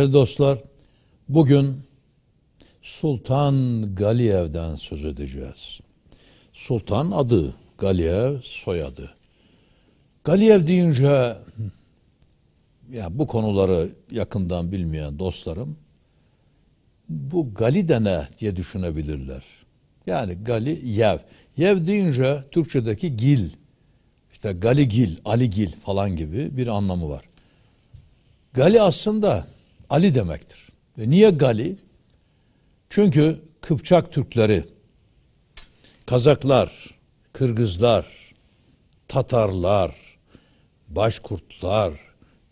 Değerli dostlar, bugün Sultan Galiyev'den söz edeceğiz. Sultan adı, Galiyev soyadı. Galiyev deyince ya bu konuları yakından bilmeyen dostlarım bu Gali de diye düşünebilirler. Yani Gali Yev. Yev deyince Türkçedeki gil işte Gali Gil, Ali Gil falan gibi bir anlamı var. Gali aslında Ali demektir. Ve niye Gali? Çünkü Kıpçak Türkleri, Kazaklar, Kırgızlar, Tatarlar, Başkurtlar,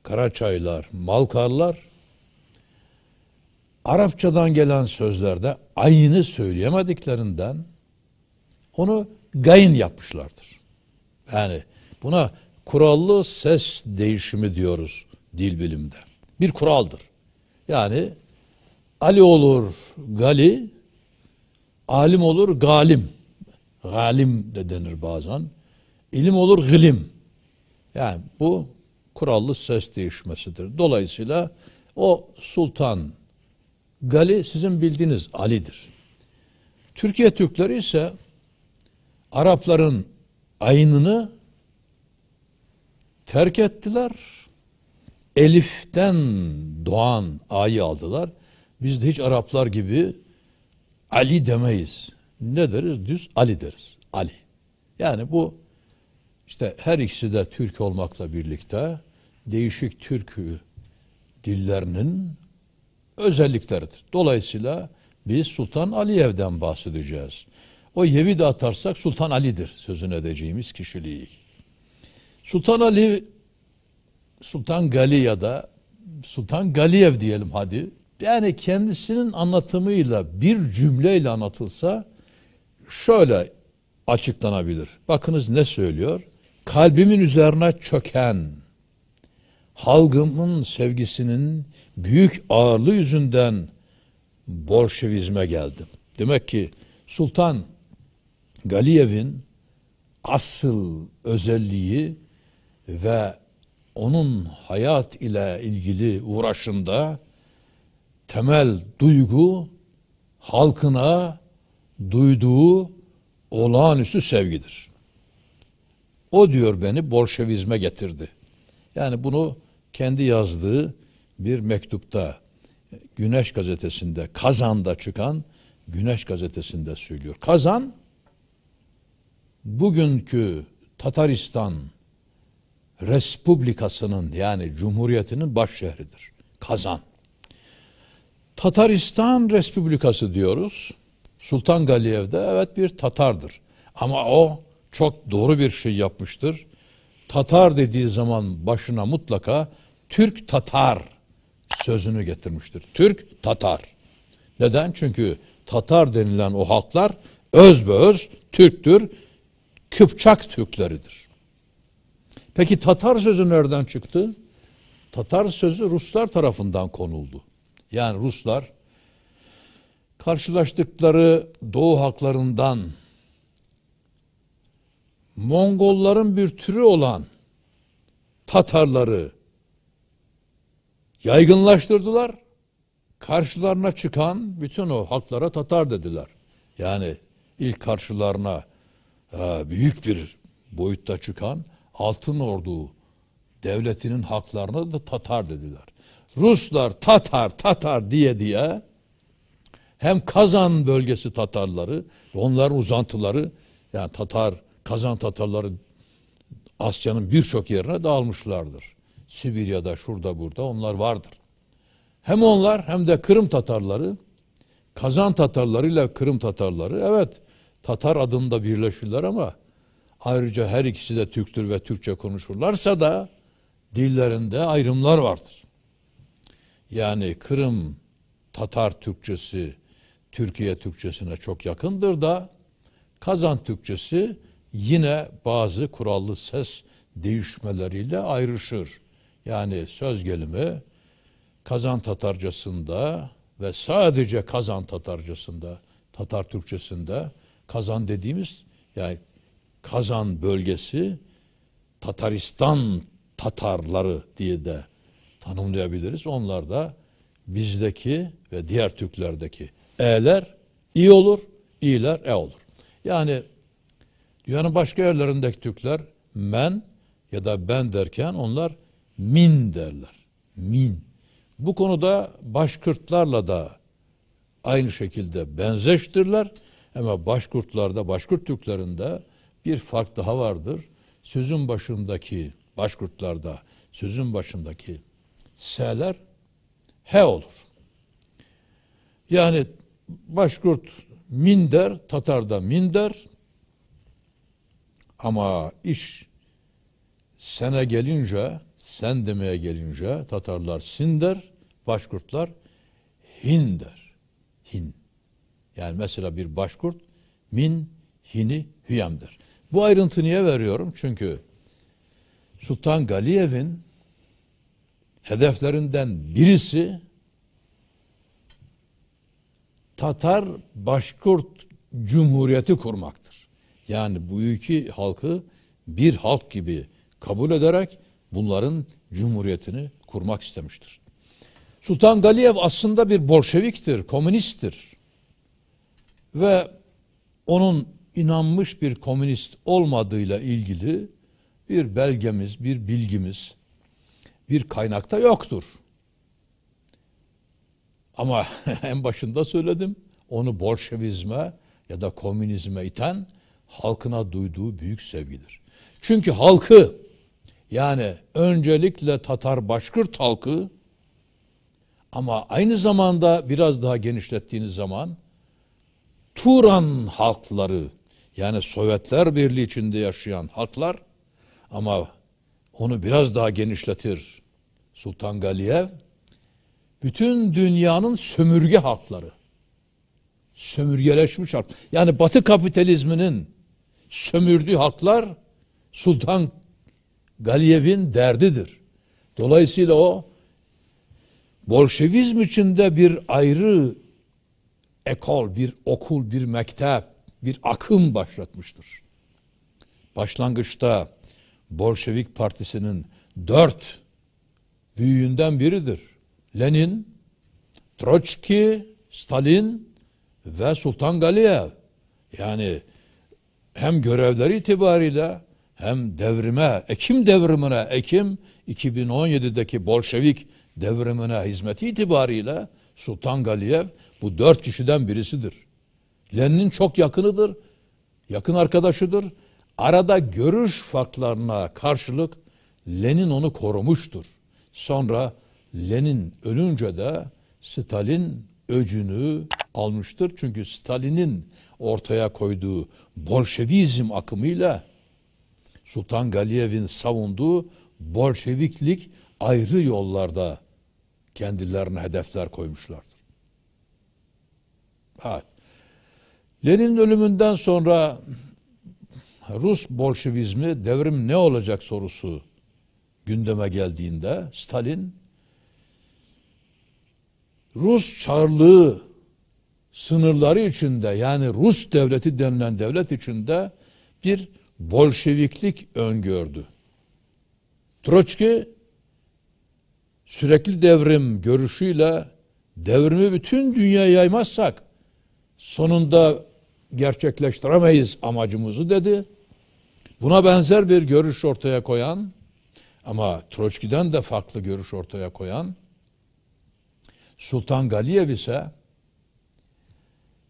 Karaçaylar, Malkarlar Arapçadan gelen sözlerde aynı söyleyemediklerinden onu gayin yapmışlardır. Yani buna kurallı ses değişimi diyoruz dil bilimde. Bir kuraldır. Yani Ali olur gali, alim olur galim. Galim de denir bazen. İlim olur glim. Yani bu kurallı ses değişmesidir. Dolayısıyla o sultan gali sizin bildiğiniz Ali'dir. Türkiye Türkleri ise Arapların aynını terk ettiler Elif'ten doğan A'yı aldılar. Biz de hiç Araplar gibi Ali demeyiz. Ne deriz? Düz Ali deriz. Ali. Yani bu işte her ikisi de Türk olmakla birlikte değişik Türk dillerinin özellikleridir. Dolayısıyla biz Sultan Aliyev'den bahsedeceğiz. O yevi de atarsak Sultan Ali'dir sözünü edeceğimiz kişiliği. Sultan Ali Sultan da Sultan Galiyev diyelim hadi. Yani kendisinin anlatımıyla bir cümleyle anlatılsa şöyle açıklanabilir. Bakınız ne söylüyor? Kalbimin üzerine çöken halkımın sevgisinin büyük ağırlığı yüzünden Bolşevizme geldim. Demek ki Sultan Galiyev'in asıl özelliği ve onun hayat ile ilgili uğraşında temel duygu halkına duyduğu olağanüstü sevgidir. O diyor beni Bolşevizme getirdi. Yani bunu kendi yazdığı bir mektupta Güneş gazetesinde Kazan'da çıkan Güneş gazetesinde söylüyor. Kazan bugünkü Tataristan Respublikasının yani Cumhuriyetinin baş şehridir. Kazan. Tataristan Respublikası diyoruz. Sultan de evet bir Tatardır. Ama o çok doğru bir şey yapmıştır. Tatar dediği zaman başına mutlaka Türk Tatar sözünü getirmiştir. Türk Tatar. Neden? Çünkü Tatar denilen o halklar özbe öz Türktür, Kıpçak Türkleridir. Peki Tatar sözü nereden çıktı? Tatar sözü Ruslar tarafından konuldu. Yani Ruslar karşılaştıkları Doğu haklarından Mongolların bir türü olan Tatarları yaygınlaştırdılar. Karşılarına çıkan bütün o haklara Tatar dediler. Yani ilk karşılarına e, büyük bir boyutta çıkan Altın Ordu devletinin haklarına da Tatar dediler. Ruslar Tatar Tatar diye diye hem Kazan bölgesi Tatarları onların uzantıları yani Tatar Kazan Tatarları Asya'nın birçok yerine dağılmışlardır. Sibirya'da şurada burada onlar vardır. Hem onlar hem de Kırım Tatarları Kazan Tatarları ile Kırım Tatarları evet Tatar adında birleşirler ama Ayrıca her ikisi de Türktür ve Türkçe konuşurlarsa da dillerinde ayrımlar vardır. Yani Kırım Tatar Türkçesi Türkiye Türkçesine çok yakındır da Kazan Türkçesi yine bazı kurallı ses değişmeleriyle ayrışır. Yani söz gelimi Kazan Tatarcasında ve sadece Kazan Tatarcasında, Tatar Türkçesinde Kazan dediğimiz yani Kazan bölgesi Tataristan Tatarları diye de tanımlayabiliriz. Onlar da bizdeki ve diğer Türklerdeki e'ler i olur, i'ler e olur. Yani dünyanın başka yerlerindeki Türkler men ya da ben derken onlar min derler. Min. Bu konuda Başkürtlerle da aynı şekilde benzeştirler. Ama Başkurtlarda, Başkurt Türklerinde bir fark daha vardır. Sözün başındaki başkurtlarda sözün başındaki s'ler he olur. Yani başkurt min der, Tatar min der. Ama iş sene gelince, sen demeye gelince Tatarlar sin der, başkurtlar hin der. Hin. Yani mesela bir başkurt min, hini, hüyem der. Bu ayrıntı niye veriyorum? Çünkü Sultan Galiyev'in hedeflerinden birisi Tatar Başkurt Cumhuriyeti kurmaktır. Yani bu iki halkı bir halk gibi kabul ederek bunların cumhuriyetini kurmak istemiştir. Sultan Galiyev aslında bir Bolşeviktir, komünisttir. Ve onun inanmış bir komünist olmadığıyla ilgili bir belgemiz, bir bilgimiz, bir kaynakta yoktur. Ama en başında söyledim, onu Bolşevizme ya da komünizme iten halkına duyduğu büyük sevgidir. Çünkü halkı yani öncelikle Tatar Başkırt halkı ama aynı zamanda biraz daha genişlettiğiniz zaman Turan halkları yani Sovyetler Birliği içinde yaşayan halklar ama onu biraz daha genişletir Sultan Galiyev bütün dünyanın sömürge halkları sömürgeleşmiş halk yani batı kapitalizminin sömürdüğü halklar Sultan Galiyev'in derdidir. Dolayısıyla o Bolşevizm içinde bir ayrı ekol, bir okul, bir mektep bir akım başlatmıştır. Başlangıçta Bolşevik Partisi'nin dört büyüğünden biridir. Lenin, Troçki, Stalin ve Sultan Galiyev. Yani hem görevleri itibariyle hem devrime, Ekim devrimine, Ekim 2017'deki Bolşevik devrimine hizmeti itibariyle Sultan Galiyev bu dört kişiden birisidir. Lenin çok yakınıdır, yakın arkadaşıdır. Arada görüş farklarına karşılık Lenin onu korumuştur. Sonra Lenin ölünce de Stalin öcünü almıştır. Çünkü Stalin'in ortaya koyduğu Bolşevizm akımıyla Sultan Galiyev'in savunduğu Bolşeviklik ayrı yollarda kendilerine hedefler koymuşlardır. Evet. Lenin'in ölümünden sonra Rus Bolşevizmi devrim ne olacak sorusu gündeme geldiğinde Stalin Rus çarlığı sınırları içinde yani Rus devleti denilen devlet içinde bir Bolşeviklik öngördü. Troçki sürekli devrim görüşüyle devrimi bütün dünyaya yaymazsak sonunda gerçekleştiremeyiz amacımızı dedi. Buna benzer bir görüş ortaya koyan ama Troçki'den de farklı görüş ortaya koyan Sultan Galiyev ise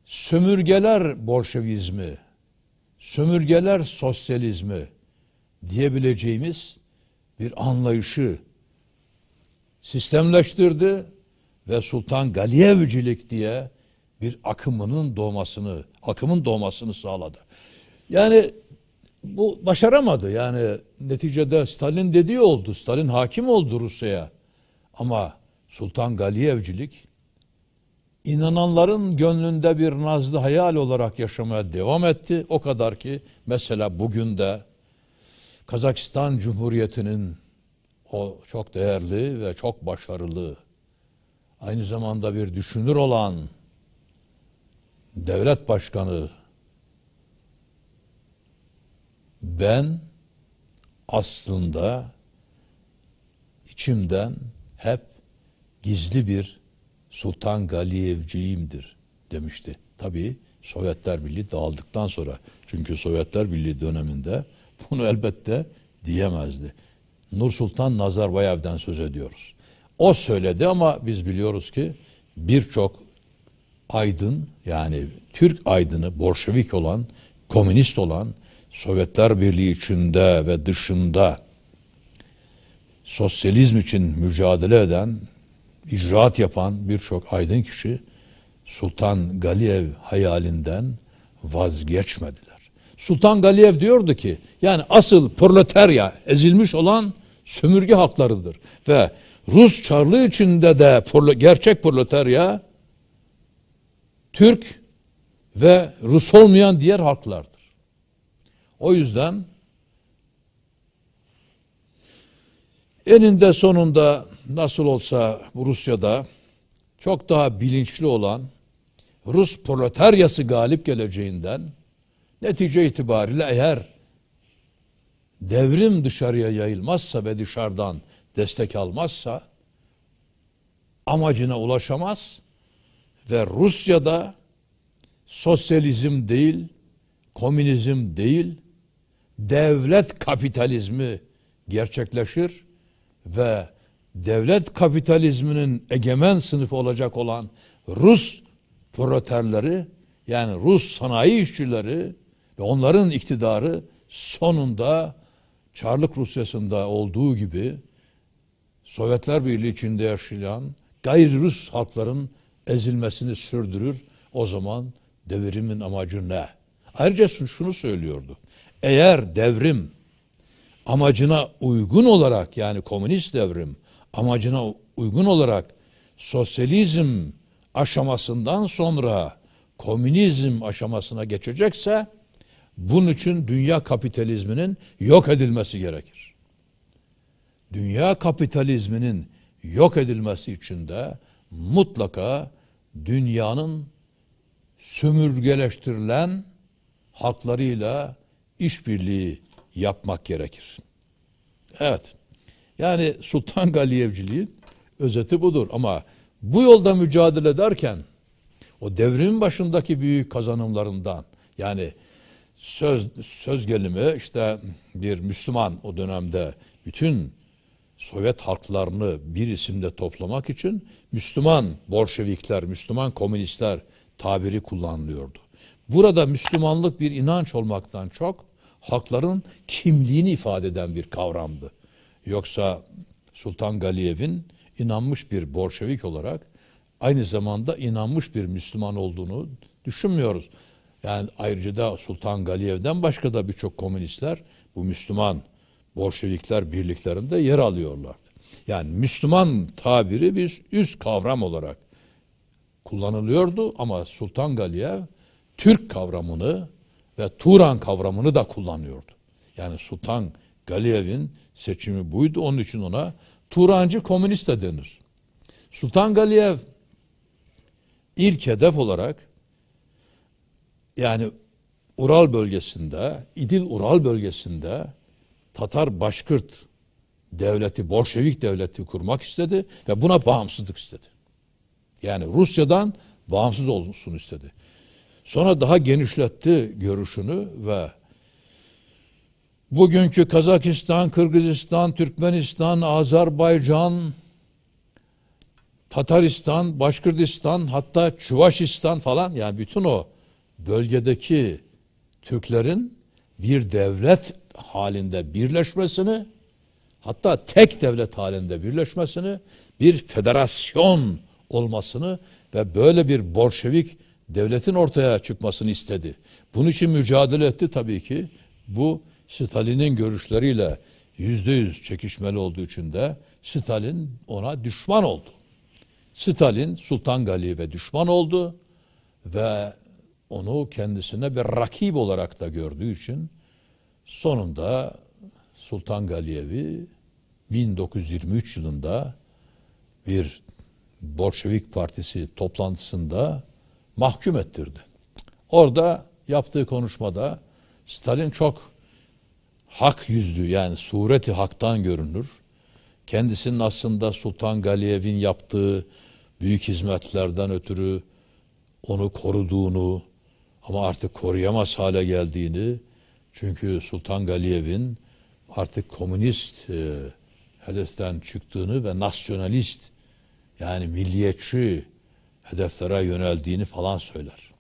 sömürgeler Bolşevizmi, sömürgeler sosyalizmi diyebileceğimiz bir anlayışı sistemleştirdi ve Sultan Galiyevcilik diye bir akımının doğmasını, akımın doğmasını sağladı. Yani bu başaramadı. Yani neticede Stalin dediği oldu. Stalin hakim oldu Rusya'ya. Ama Sultan Galiyevcilik inananların gönlünde bir nazlı hayal olarak yaşamaya devam etti. O kadar ki mesela bugün de Kazakistan Cumhuriyeti'nin o çok değerli ve çok başarılı aynı zamanda bir düşünür olan devlet başkanı ben aslında içimden hep gizli bir Sultan Galiyevciyimdir demişti. Tabii Sovyetler Birliği dağıldıktan sonra. Çünkü Sovyetler Birliği döneminde bunu elbette diyemezdi. Nur Sultan Nazarbayev'den söz ediyoruz. O söyledi ama biz biliyoruz ki birçok aydın yani Türk aydını Bolşevik olan, komünist olan Sovyetler Birliği içinde ve dışında sosyalizm için mücadele eden, icraat yapan birçok aydın kişi Sultan Galiyev hayalinden vazgeçmediler. Sultan Galiyev diyordu ki yani asıl proletarya ezilmiş olan sömürge haklarıdır ve Rus çarlığı içinde de gerçek proletarya Türk ve Rus olmayan diğer halklardır. O yüzden eninde sonunda nasıl olsa Rusya'da çok daha bilinçli olan Rus proletaryası galip geleceğinden netice itibariyle eğer devrim dışarıya yayılmazsa ve dışarıdan destek almazsa amacına ulaşamaz ve Rusya'da sosyalizm değil, komünizm değil, devlet kapitalizmi gerçekleşir ve devlet kapitalizminin egemen sınıfı olacak olan Rus proleterleri yani Rus sanayi işçileri ve onların iktidarı sonunda Çarlık Rusyası'nda olduğu gibi Sovyetler Birliği içinde yaşayan gayri Rus halkların ezilmesini sürdürür. O zaman devrimin amacı ne? Ayrıca şunu söylüyordu. Eğer devrim amacına uygun olarak yani komünist devrim amacına uygun olarak sosyalizm aşamasından sonra komünizm aşamasına geçecekse bunun için dünya kapitalizminin yok edilmesi gerekir. Dünya kapitalizminin yok edilmesi için de mutlaka dünyanın sömürgeleştirilen halklarıyla işbirliği yapmak gerekir. Evet. Yani Sultan Galiyevciliğin özeti budur ama bu yolda mücadele ederken o devrimin başındaki büyük kazanımlarından yani söz söz gelimi işte bir Müslüman o dönemde bütün Sovyet halklarını bir isimde toplamak için Müslüman Bolşevikler, Müslüman komünistler tabiri kullanılıyordu. Burada Müslümanlık bir inanç olmaktan çok halkların kimliğini ifade eden bir kavramdı. Yoksa Sultan Galiyev'in inanmış bir Bolşevik olarak aynı zamanda inanmış bir Müslüman olduğunu düşünmüyoruz. Yani ayrıca da Sultan Galiyev'den başka da birçok komünistler bu Müslüman Bolşevikler birliklerinde yer alıyorlardı. Yani Müslüman tabiri bir üst kavram olarak kullanılıyordu ama Sultan Galia Türk kavramını ve Turan kavramını da kullanıyordu. Yani Sultan Galiyev'in seçimi buydu. Onun için ona Turancı komünist de denir. Sultan Galiyev ilk hedef olarak yani Ural bölgesinde, İdil Ural bölgesinde Tatar Başkırt devleti, Bolşevik devleti kurmak istedi ve buna bağımsızlık istedi. Yani Rusya'dan bağımsız olsun istedi. Sonra daha genişletti görüşünü ve bugünkü Kazakistan, Kırgızistan, Türkmenistan, Azerbaycan, Tataristan, Başkırdistan, hatta Çuvaşistan falan yani bütün o bölgedeki Türklerin bir devlet halinde birleşmesini hatta tek devlet halinde birleşmesini bir federasyon olmasını ve böyle bir Bolşevik devletin ortaya çıkmasını istedi. Bunun için mücadele etti tabii ki. Bu Stalin'in görüşleriyle yüzde yüz çekişmeli olduğu için de Stalin ona düşman oldu. Stalin Sultan Galibe düşman oldu ve onu kendisine bir rakip olarak da gördüğü için Sonunda Sultan Galiyevi 1923 yılında bir Bolşevik Partisi toplantısında mahkum ettirdi. Orada yaptığı konuşmada Stalin çok hak yüzlü yani sureti haktan görünür. Kendisinin aslında Sultan Galiyev'in yaptığı büyük hizmetlerden ötürü onu koruduğunu ama artık koruyamaz hale geldiğini çünkü Sultan Galiyev'in artık komünist e, hedeften çıktığını ve nasyonalist yani milliyetçi hedeflere yöneldiğini falan söyler.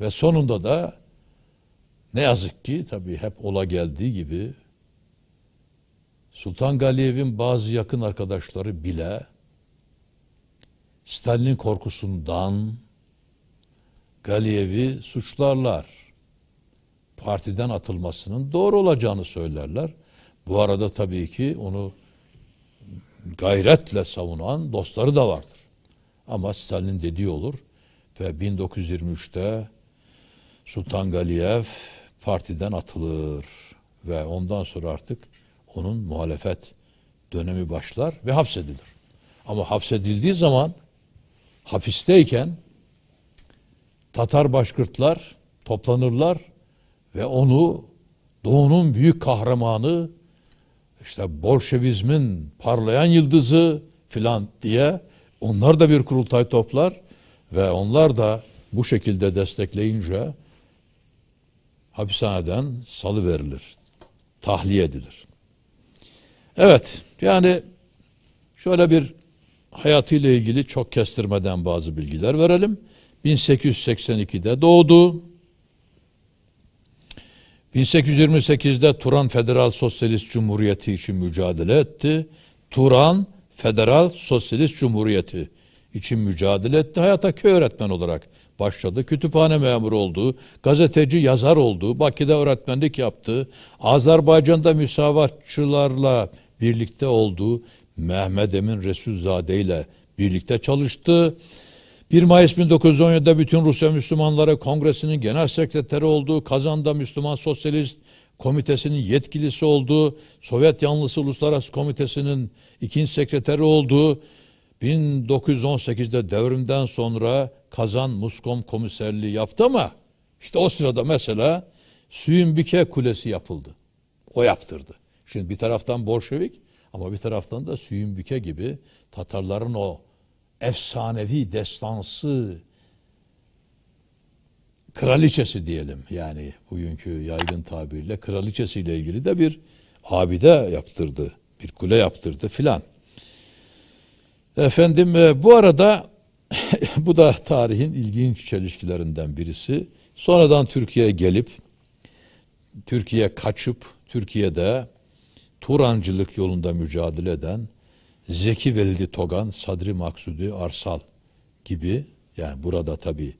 Ve sonunda da ne yazık ki tabii hep ola geldiği gibi Sultan Galiyev'in bazı yakın arkadaşları bile Stalin'in korkusundan Galiyev'i suçlarlar partiden atılmasının doğru olacağını söylerler. Bu arada tabii ki onu gayretle savunan dostları da vardır. Ama Stalin dediği olur ve 1923'te Sultan Galiyev partiden atılır ve ondan sonra artık onun muhalefet dönemi başlar ve hapsedilir. Ama hapsedildiği zaman hapisteyken Tatar başkırtlar toplanırlar ve onu doğunun büyük kahramanı işte Bolşevizmin parlayan yıldızı filan diye onlar da bir kurultay toplar ve onlar da bu şekilde destekleyince hapishaneden salı verilir. Tahliye edilir. Evet yani şöyle bir hayatıyla ilgili çok kestirmeden bazı bilgiler verelim. 1882'de doğdu. 1828'de Turan Federal Sosyalist Cumhuriyeti için mücadele etti. Turan Federal Sosyalist Cumhuriyeti için mücadele etti. Hayata köy öğretmen olarak başladı. Kütüphane memuru oldu. Gazeteci yazar oldu. Bakü'de öğretmenlik yaptı. Azerbaycan'da müsavatçılarla birlikte oldu. Mehmet Emin Resulzade ile birlikte çalıştı. 1 Mayıs 1917'de bütün Rusya Müslümanları Kongresi'nin genel sekreteri olduğu, Kazan'da Müslüman Sosyalist Komitesi'nin yetkilisi olduğu, Sovyet yanlısı Uluslararası Komitesi'nin ikinci sekreteri olduğu, 1918'de devrimden sonra Kazan Muskom komiserliği yaptı ama işte o sırada mesela Süyünbike Kulesi yapıldı. O yaptırdı. Şimdi bir taraftan Bolşevik ama bir taraftan da Süyünbike gibi Tatarların o efsanevi destansı kraliçesi diyelim yani bugünkü yaygın tabirle kraliçesiyle ilgili de bir abide yaptırdı. Bir kule yaptırdı filan. Efendim e, bu arada bu da tarihin ilginç çelişkilerinden birisi. Sonradan Türkiye'ye gelip Türkiye kaçıp Türkiye'de Turancılık yolunda mücadele eden Zeki Velidi Togan, Sadri Maksudi Arsal gibi yani burada tabi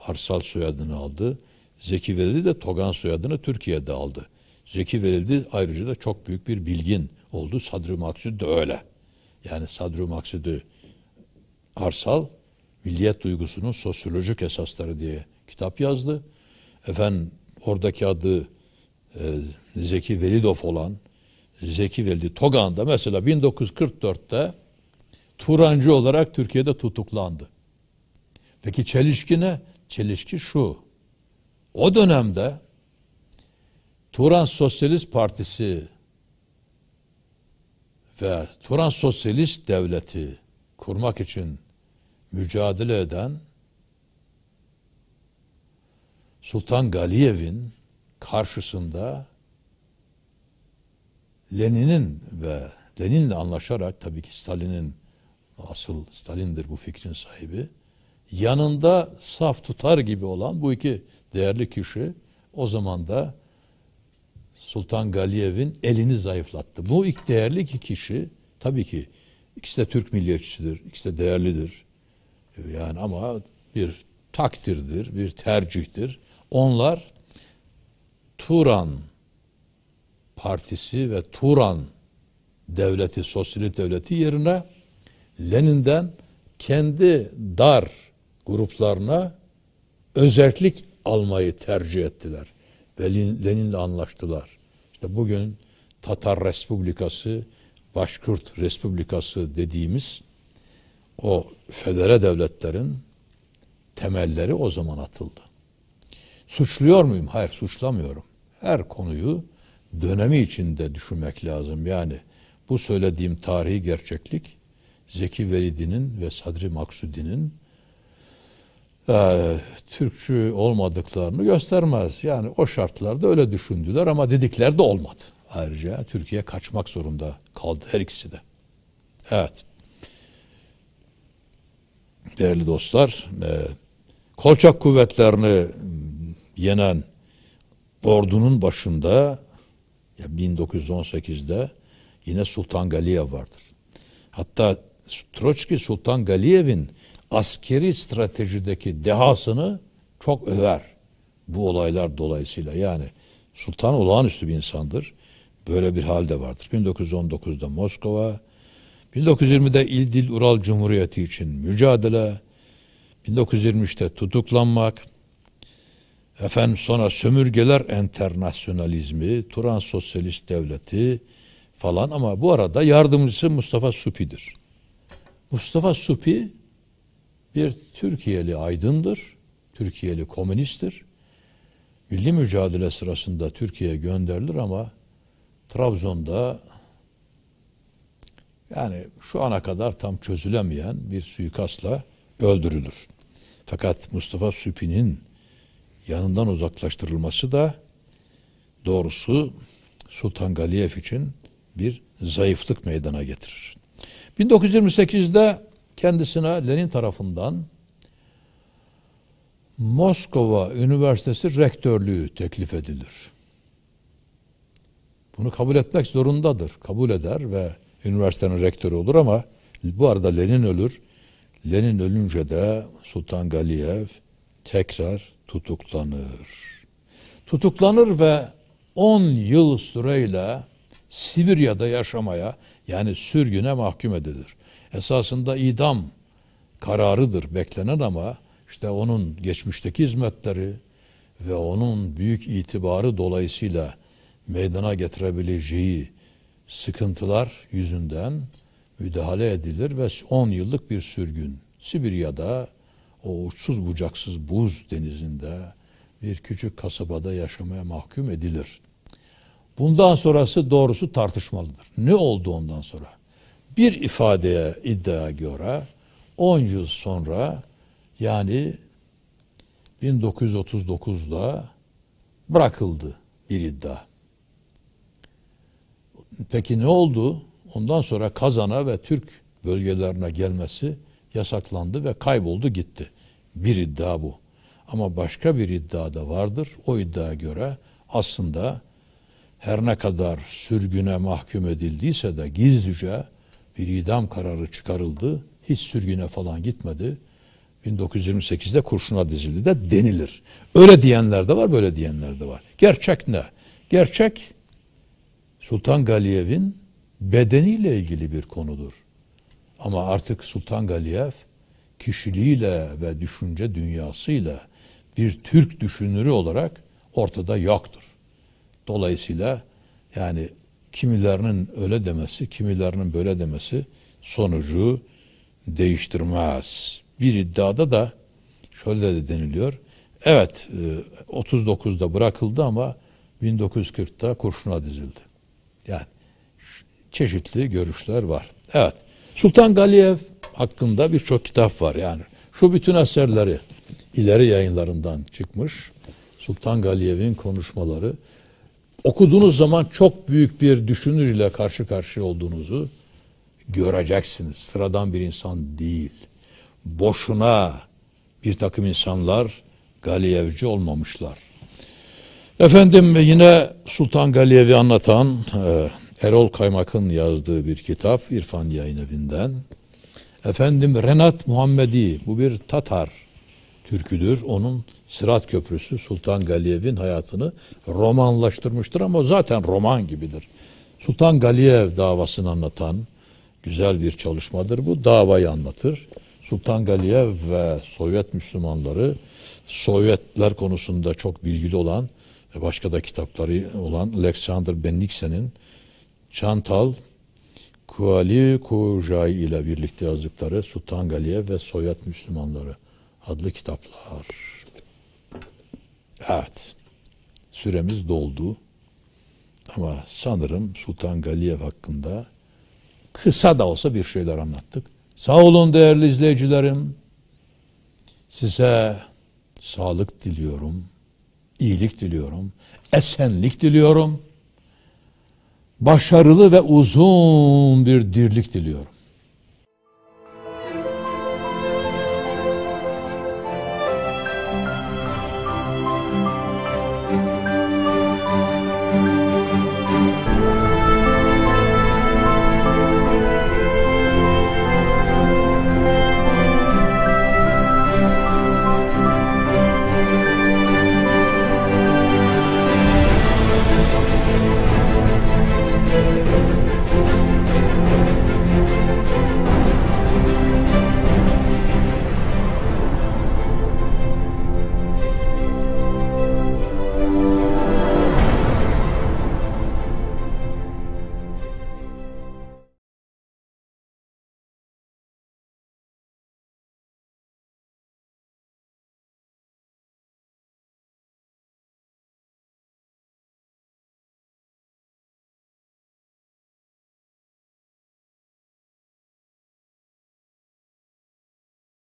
Arsal soyadını aldı. Zeki Velidi de Togan soyadını Türkiye'de aldı. Zeki Velidi ayrıca da çok büyük bir bilgin oldu. Sadri Maksud de öyle. Yani Sadri Maksudi Arsal milliyet duygusunun sosyolojik esasları diye kitap yazdı. Efendim oradaki adı e, Zeki Velidov olan Zeki Veli Togağan'da mesela 1944'te Turancı olarak Türkiye'de tutuklandı. Peki çelişki ne? Çelişki şu. O dönemde Turan Sosyalist Partisi ve Turan Sosyalist Devleti kurmak için mücadele eden Sultan Galiyev'in karşısında Lenin'in ve Lenin'le anlaşarak tabii ki Stalin'in asıl Stalin'dir bu fikrin sahibi. Yanında saf tutar gibi olan bu iki değerli kişi o zaman da Sultan Galiyev'in elini zayıflattı. Bu ilk değerli iki kişi tabii ki ikisi de Türk milliyetçisidir, ikisi de değerlidir. Yani ama bir takdirdir, bir tercihtir. Onlar Turan Partisi ve Turan devleti, sosyalist devleti yerine Lenin'den kendi dar gruplarına özellik almayı tercih ettiler. Ve Lenin'le anlaştılar. İşte bugün Tatar Respublikası, Başkurt Respublikası dediğimiz o federe devletlerin temelleri o zaman atıldı. Suçluyor muyum? Hayır suçlamıyorum. Her konuyu dönemi içinde düşünmek lazım. Yani bu söylediğim tarihi gerçeklik Zeki Velidi'nin ve Sadri Maksudi'nin e, Türkçü olmadıklarını göstermez. Yani o şartlarda öyle düşündüler ama dedikler de olmadı. Ayrıca Türkiye kaçmak zorunda kaldı her ikisi de. Evet. Değerli dostlar, e, Kolçak kuvvetlerini yenen ordunun başında yani 1918'de yine Sultan Galiyev vardır. Hatta Troçki Sultan Galiyev'in askeri stratejideki dehasını çok över bu olaylar dolayısıyla. Yani Sultan olağanüstü bir insandır. Böyle bir halde vardır. 1919'da Moskova, 1920'de İldil Ural Cumhuriyeti için mücadele, 1923'te tutuklanmak, Efendim sonra sömürgeler enternasyonalizmi, Turan Sosyalist Devleti falan ama bu arada yardımcısı Mustafa Supi'dir. Mustafa Supi bir Türkiye'li aydındır, Türkiye'li komünisttir. Milli mücadele sırasında Türkiye'ye gönderilir ama Trabzon'da yani şu ana kadar tam çözülemeyen bir suikastla öldürülür. Fakat Mustafa Süpi'nin yanından uzaklaştırılması da doğrusu Sultan Galiyev için bir zayıflık meydana getirir. 1928'de kendisine Lenin tarafından Moskova Üniversitesi rektörlüğü teklif edilir. Bunu kabul etmek zorundadır. Kabul eder ve üniversitenin rektörü olur ama bu arada Lenin ölür. Lenin ölünce de Sultan Galiyev tekrar tutuklanır. Tutuklanır ve 10 yıl süreyle Sibirya'da yaşamaya yani sürgüne mahkum edilir. Esasında idam kararıdır beklenen ama işte onun geçmişteki hizmetleri ve onun büyük itibarı dolayısıyla meydana getirebileceği sıkıntılar yüzünden müdahale edilir ve 10 yıllık bir sürgün Sibirya'da o uçsuz bucaksız buz denizinde bir küçük kasabada yaşamaya mahkum edilir. Bundan sonrası doğrusu tartışmalıdır. Ne oldu ondan sonra? Bir ifadeye iddia göre 10 yıl sonra yani 1939'da bırakıldı bir iddia. Peki ne oldu? Ondan sonra Kazan'a ve Türk bölgelerine gelmesi yasaklandı ve kayboldu gitti. Bir iddia bu. Ama başka bir iddia da vardır. O iddiaya göre aslında her ne kadar sürgüne mahkum edildiyse de gizlice bir idam kararı çıkarıldı. Hiç sürgüne falan gitmedi. 1928'de kurşuna dizildi de denilir. Öyle diyenler de var, böyle diyenler de var. Gerçek ne? Gerçek Sultan Galiyev'in bedeniyle ilgili bir konudur. Ama artık Sultan Galiyev kişiliğiyle ve düşünce dünyasıyla bir Türk düşünürü olarak ortada yoktur. Dolayısıyla yani kimilerinin öyle demesi, kimilerinin böyle demesi sonucu değiştirmez. Bir iddiada da şöyle de deniliyor. Evet 39'da e, bırakıldı ama 1940'ta kurşuna dizildi. Yani çeşitli görüşler var. Evet. Sultan Galiyev hakkında birçok kitap var yani. Şu bütün eserleri ileri yayınlarından çıkmış. Sultan Galiyev'in konuşmaları. Okuduğunuz zaman çok büyük bir düşünür ile karşı karşıya olduğunuzu göreceksiniz. Sıradan bir insan değil. Boşuna bir takım insanlar Galiyevci olmamışlar. Efendim yine Sultan Galiyev'i anlatan e, Erol Kaymak'ın yazdığı bir kitap İrfan Yayın Evi'nden. Efendim Renat Muhammedi bu bir Tatar türküdür. Onun Sırat Köprüsü Sultan Galiyev'in hayatını romanlaştırmıştır ama zaten roman gibidir. Sultan Galiyev davasını anlatan güzel bir çalışmadır bu. Davayı anlatır. Sultan Galiyev ve Sovyet Müslümanları Sovyetler konusunda çok bilgili olan ve başka da kitapları olan Alexander Benniksen'in Çantal, Kuali Kujay ile birlikte yazdıkları Sultan Galiye ve Soyad Müslümanları adlı kitaplar. Evet, süremiz doldu. Ama sanırım Sultan Galiyev hakkında kısa da olsa bir şeyler anlattık. Sağ olun değerli izleyicilerim. Size sağlık diliyorum, iyilik diliyorum, esenlik diliyorum başarılı ve uzun bir dirlik diliyorum.